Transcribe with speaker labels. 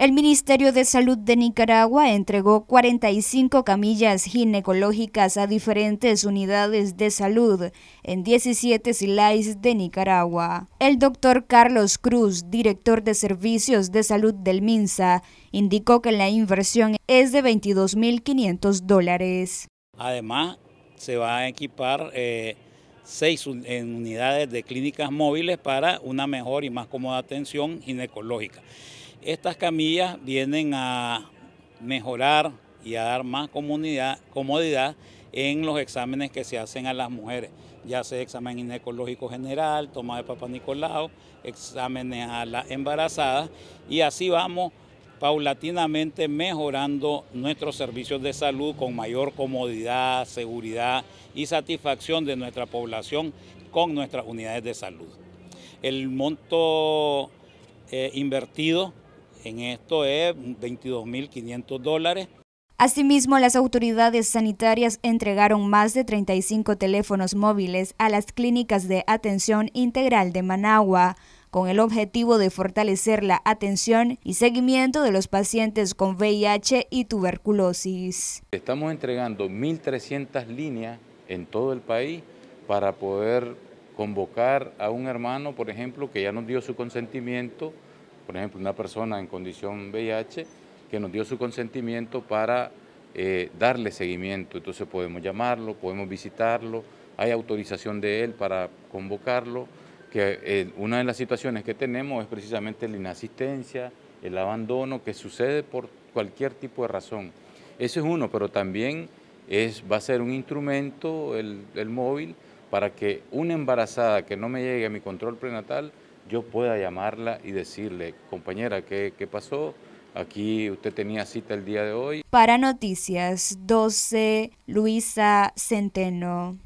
Speaker 1: El Ministerio de Salud de Nicaragua entregó 45 camillas ginecológicas a diferentes unidades de salud en 17 SILAIS de Nicaragua. El doctor Carlos Cruz, director de Servicios de Salud del MINSA, indicó que la inversión es de 22.500 dólares.
Speaker 2: Además, se va a equipar eh, seis unidades de clínicas móviles para una mejor y más cómoda atención ginecológica. Estas camillas vienen a mejorar y a dar más comodidad en los exámenes que se hacen a las mujeres, ya sea examen ginecológico general, toma de papá Nicolau, exámenes a las embarazadas y así vamos paulatinamente mejorando nuestros servicios de salud con mayor comodidad, seguridad y satisfacción de nuestra población con nuestras unidades de salud. El monto eh, invertido en esto es 22.500 dólares.
Speaker 1: Asimismo, las autoridades sanitarias entregaron más de 35 teléfonos móviles a las clínicas de atención integral de Managua, con el objetivo de fortalecer la atención y seguimiento de los pacientes con VIH y tuberculosis.
Speaker 3: Estamos entregando 1.300 líneas en todo el país para poder convocar a un hermano, por ejemplo, que ya nos dio su consentimiento por ejemplo, una persona en condición VIH que nos dio su consentimiento para eh, darle seguimiento. Entonces podemos llamarlo, podemos visitarlo, hay autorización de él para convocarlo, que eh, una de las situaciones que tenemos es precisamente la inasistencia, el abandono que sucede por cualquier tipo de razón. Ese es uno, pero también va a ser un instrumento, el móvil, para que una embarazada que no me llegue a mi control prenatal yo pueda llamarla y decirle, compañera, ¿qué, qué pasó? Aquí usted tenía cita el día de hoy.
Speaker 1: Para Noticias 12, Luisa Centeno.